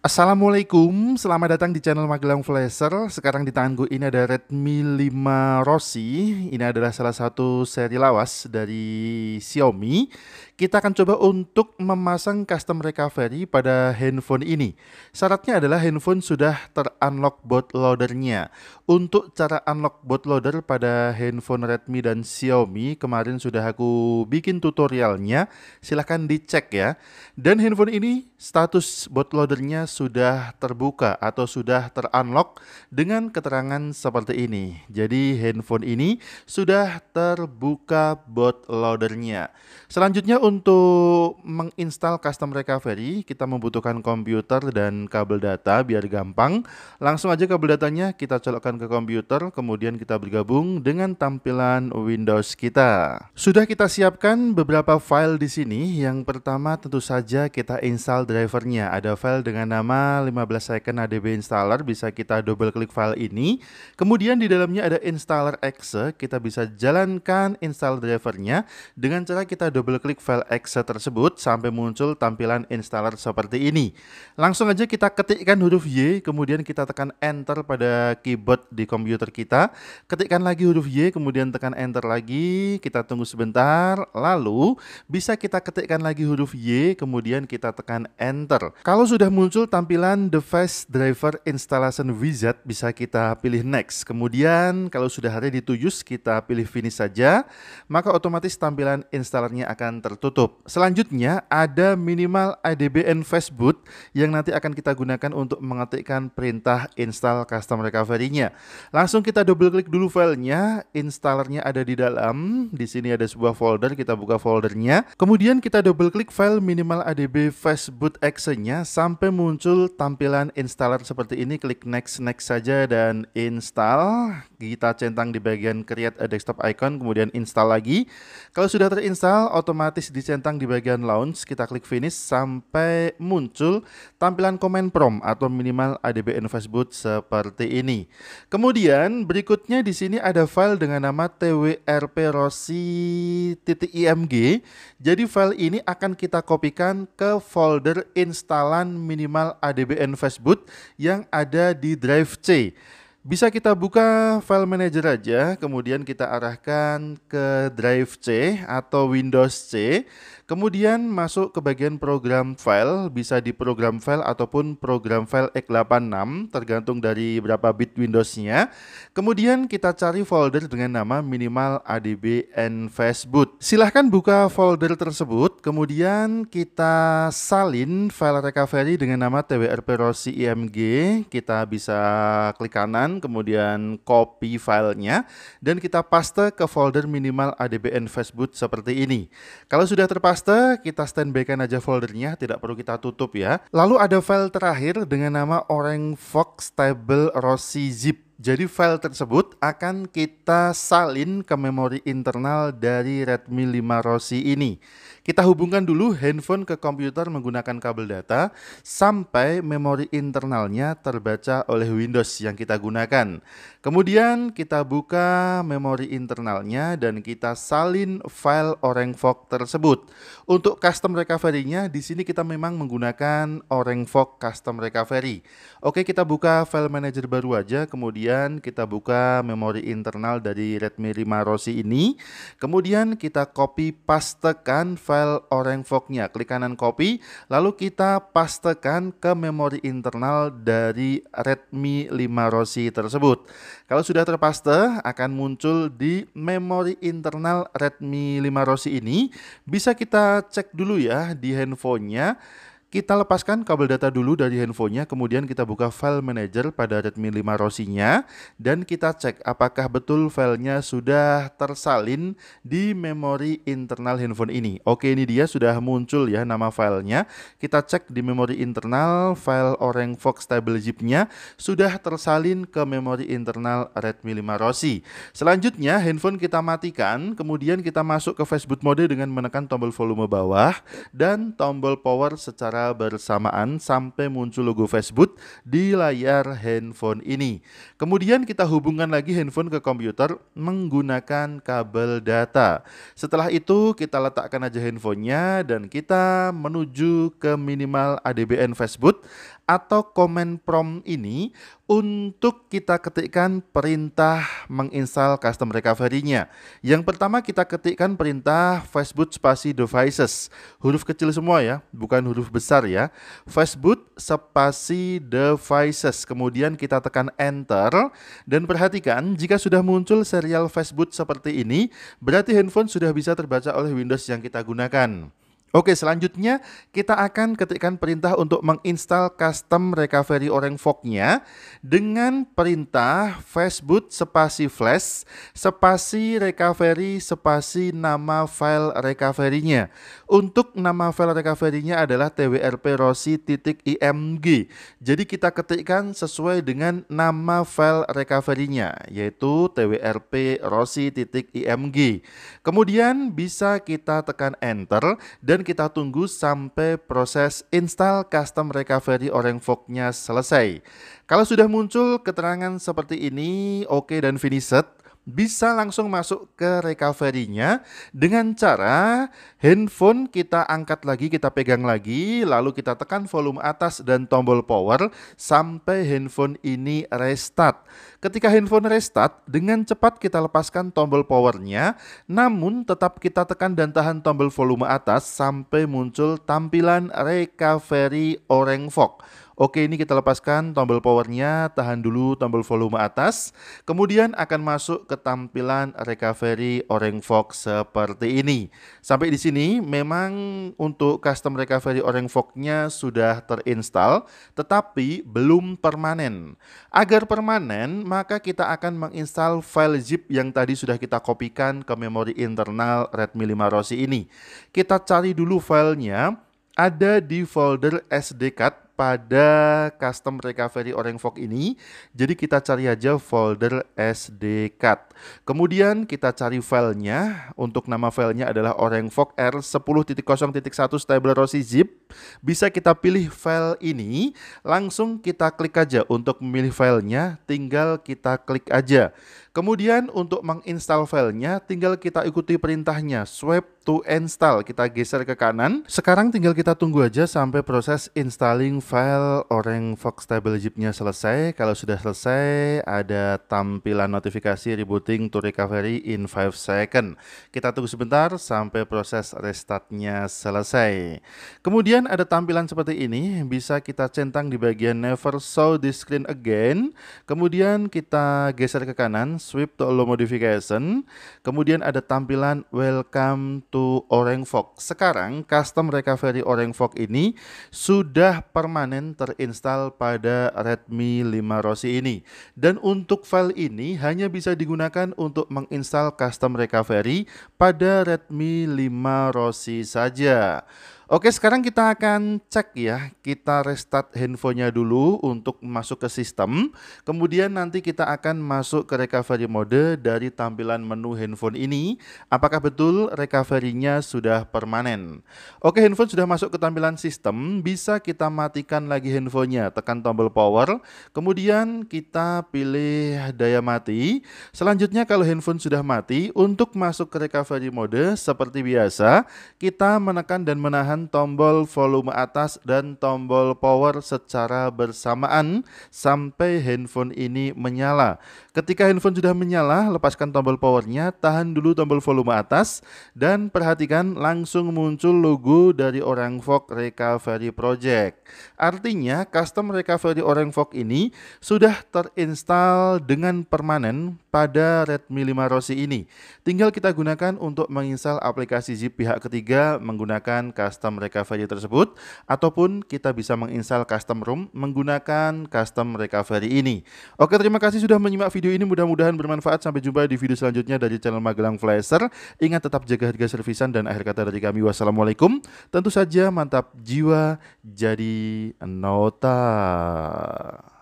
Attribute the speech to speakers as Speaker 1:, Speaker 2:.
Speaker 1: Assalamualaikum, selamat datang di channel Magelang Flasher. Sekarang di tanganku ini ada Redmi 5 Rossi. Ini adalah salah satu seri lawas dari Xiaomi kita akan coba untuk memasang custom recovery pada handphone ini. Syaratnya adalah handphone sudah terunlock bootloadernya. Untuk cara unlock bootloader pada handphone Redmi dan Xiaomi kemarin sudah aku bikin tutorialnya. Silahkan dicek ya. Dan handphone ini status bootloadernya sudah terbuka atau sudah terunlock dengan keterangan seperti ini. Jadi handphone ini sudah terbuka bootloadernya. Selanjutnya untuk untuk menginstal custom recovery, kita membutuhkan komputer dan kabel data biar gampang. Langsung aja kabel datanya kita colokkan ke komputer, kemudian kita bergabung dengan tampilan Windows kita. Sudah kita siapkan beberapa file di sini. Yang pertama tentu saja kita install drivernya. Ada file dengan nama 15 second ADB installer, bisa kita double klik file ini. Kemudian di dalamnya ada installer exe, kita bisa jalankan install drivernya dengan cara kita double klik file file exe tersebut sampai muncul tampilan installer seperti ini. Langsung aja kita ketikkan huruf Y, kemudian kita tekan enter pada keyboard di komputer kita. Ketikkan lagi huruf Y, kemudian tekan enter lagi, kita tunggu sebentar. Lalu bisa kita ketikkan lagi huruf Y, kemudian kita tekan enter. Kalau sudah muncul tampilan device driver installation wizard, bisa kita pilih next. Kemudian kalau sudah ready to use, kita pilih finish saja, maka otomatis tampilan installernya akan tertutup tertutup. Selanjutnya ada minimal IDBN Facebook yang nanti akan kita gunakan untuk mengetikkan perintah install custom recovery-nya. Langsung kita double klik dulu filenya, installernya ada di dalam, di sini ada sebuah folder, kita buka foldernya. Kemudian kita double klik file minimal ADB Facebook action-nya sampai muncul tampilan installer seperti ini, klik next next saja dan install. Kita centang di bagian create a desktop icon, kemudian install lagi. Kalau sudah terinstall, otomatis dicentang di bagian launch, kita klik finish sampai muncul tampilan komen prom atau minimal ADB boot seperti ini. Kemudian berikutnya di sini ada file dengan nama twrp twrprosi.img. Jadi file ini akan kita kopikan ke folder instalan minimal ADB boot yang ada di drive C. Bisa kita buka file manager aja, kemudian kita arahkan ke drive C atau Windows C, kemudian masuk ke bagian program file, bisa di program file ataupun program file x86, tergantung dari berapa bit Windowsnya Kemudian kita cari folder dengan nama minimal adb and fastboot. Silahkan buka folder tersebut, kemudian kita salin file recovery dengan nama twrp rosi img, kita bisa klik kanan kemudian copy filenya, dan kita paste ke folder minimal ADBN Facebook seperti ini. Kalau sudah terpaste, kita standbykan aja foldernya, tidak perlu kita tutup ya. Lalu ada file terakhir dengan nama orang Fox Table Rossi Zip. Jadi file tersebut akan kita salin ke memori internal dari Redmi 5 Rossi ini. Kita hubungkan dulu handphone ke komputer menggunakan kabel data sampai memori internalnya terbaca oleh Windows yang kita gunakan. Kemudian kita buka memori internalnya dan kita salin file Fog tersebut. Untuk custom recovery-nya di sini kita memang menggunakan Fog custom recovery. Oke, kita buka file manager baru aja kemudian Kemudian kita buka memori internal dari Redmi 5 Rossi ini. Kemudian kita copy pastekan file nya Klik kanan copy, lalu kita pastekan ke memori internal dari Redmi 5 Rossi tersebut. Kalau sudah terpaste, akan muncul di memori internal Redmi 5 Rossi ini. Bisa kita cek dulu ya di handphonenya. Kita lepaskan kabel data dulu dari handphonenya, kemudian kita buka file manager pada Redmi 5 Rosinya dan kita cek apakah betul filenya sudah tersalin di memori internal handphone ini. Oke, ini dia sudah muncul ya nama filenya. Kita cek di memori internal, file Orange Fox Stable Zip-nya sudah tersalin ke memori internal Redmi 5 Rosi. Selanjutnya, handphone kita matikan, kemudian kita masuk ke Facebook mode dengan menekan tombol volume bawah dan tombol power secara secara bersamaan sampai muncul logo Facebook di layar handphone ini. Kemudian kita hubungkan lagi handphone ke komputer menggunakan kabel data. Setelah itu kita letakkan aja handphonenya dan kita menuju ke minimal ADBN Facebook atau komen prompt ini untuk kita ketikkan perintah menginstal custom recovery-nya. Yang pertama kita ketikkan perintah fastboot spasi devices. Huruf kecil semua ya, bukan huruf besar ya. Fastboot spasi devices. Kemudian kita tekan enter dan perhatikan jika sudah muncul serial fastboot seperti ini, berarti handphone sudah bisa terbaca oleh Windows yang kita gunakan. Oke, selanjutnya kita akan ketikkan perintah untuk menginstal custom recovery orang fognya dengan perintah fastboot spasi flash spasi recovery spasi nama file recovery-nya. Untuk nama file recovery-nya adalah twrprosi.img. Jadi kita ketikkan sesuai dengan nama file recovery-nya yaitu twrprosi.img. Kemudian bisa kita tekan enter dan kemudian kita tunggu sampai proses install custom recovery Orange Fog-nya selesai. Kalau sudah muncul keterangan seperti ini, oke okay dan finished, bisa langsung masuk ke recovery-nya dengan cara handphone kita angkat lagi, kita pegang lagi, lalu kita tekan volume atas dan tombol power sampai handphone ini restart. Ketika handphone restart, dengan cepat kita lepaskan tombol powernya, namun tetap kita tekan dan tahan tombol volume atas sampai muncul tampilan recovery Orange Fog. Oke, ini kita lepaskan tombol powernya, tahan dulu tombol volume atas. Kemudian akan masuk ke tampilan recovery Orange Fox seperti ini. Sampai di sini memang untuk custom recovery Orange Fox-nya sudah terinstall, tetapi belum permanen. Agar permanen, maka kita akan menginstal file zip yang tadi sudah kita kopikan ke memori internal Redmi 5 Rossi ini. Kita cari dulu filenya, ada di folder SD card pada custom recovery Orange Fog ini. Jadi kita cari aja folder SD card. Kemudian kita cari filenya. Untuk nama filenya adalah Orange Fog R10.0.1 Rossi zip. Bisa kita pilih file ini. Langsung kita klik aja untuk memilih filenya. Tinggal kita klik aja. Kemudian untuk menginstal filenya tinggal kita ikuti perintahnya swipe to install. Kita geser ke kanan. Sekarang tinggal kita tunggu aja sampai proses installing file Orange Fox Stable Jeep-nya selesai. Kalau sudah selesai ada tampilan notifikasi rebooting to recovery in 5 second. Kita tunggu sebentar sampai proses restartnya selesai. Kemudian ada tampilan seperti ini bisa kita centang di bagian never show this screen again. Kemudian kita geser ke kanan Sweep to Low Modification. Kemudian ada tampilan Welcome to Fog. Sekarang custom recovery Fog ini sudah permanen terinstall pada Redmi 5 Rossi ini. Dan untuk file ini hanya bisa digunakan untuk menginstal custom recovery pada Redmi 5 Rossi saja. Oke, sekarang kita akan cek ya. Kita restart handphonenya dulu untuk masuk ke sistem. Kemudian nanti kita akan masuk ke recovery mode dari tampilan menu handphone ini. Apakah betul recovery-nya sudah permanen? Oke, handphone sudah masuk ke tampilan sistem. Bisa kita matikan lagi handphonenya. Tekan tombol power. Kemudian kita pilih daya mati. Selanjutnya kalau handphone sudah mati, untuk masuk ke recovery mode seperti biasa, kita menekan dan menahan menekan tombol volume atas dan tombol power secara bersamaan sampai handphone ini menyala. Ketika handphone sudah menyala, lepaskan tombol powernya, tahan dulu tombol volume atas, dan perhatikan langsung muncul logo dari Orang Fog Recovery Project. Artinya, custom recovery Orang Fog ini sudah terinstall dengan permanen pada Redmi 5 Rossi ini. Tinggal kita gunakan untuk menginstal aplikasi zip pihak ketiga menggunakan custom custom recovery tersebut ataupun kita bisa menginstal custom room menggunakan custom recovery ini. Oke, terima kasih sudah menyimak video ini. Mudah-mudahan bermanfaat. Sampai jumpa di video selanjutnya dari channel Magelang Flasher. Ingat tetap jaga harga servisan dan akhir kata dari kami. Wassalamualaikum. Tentu saja mantap jiwa jadi nota.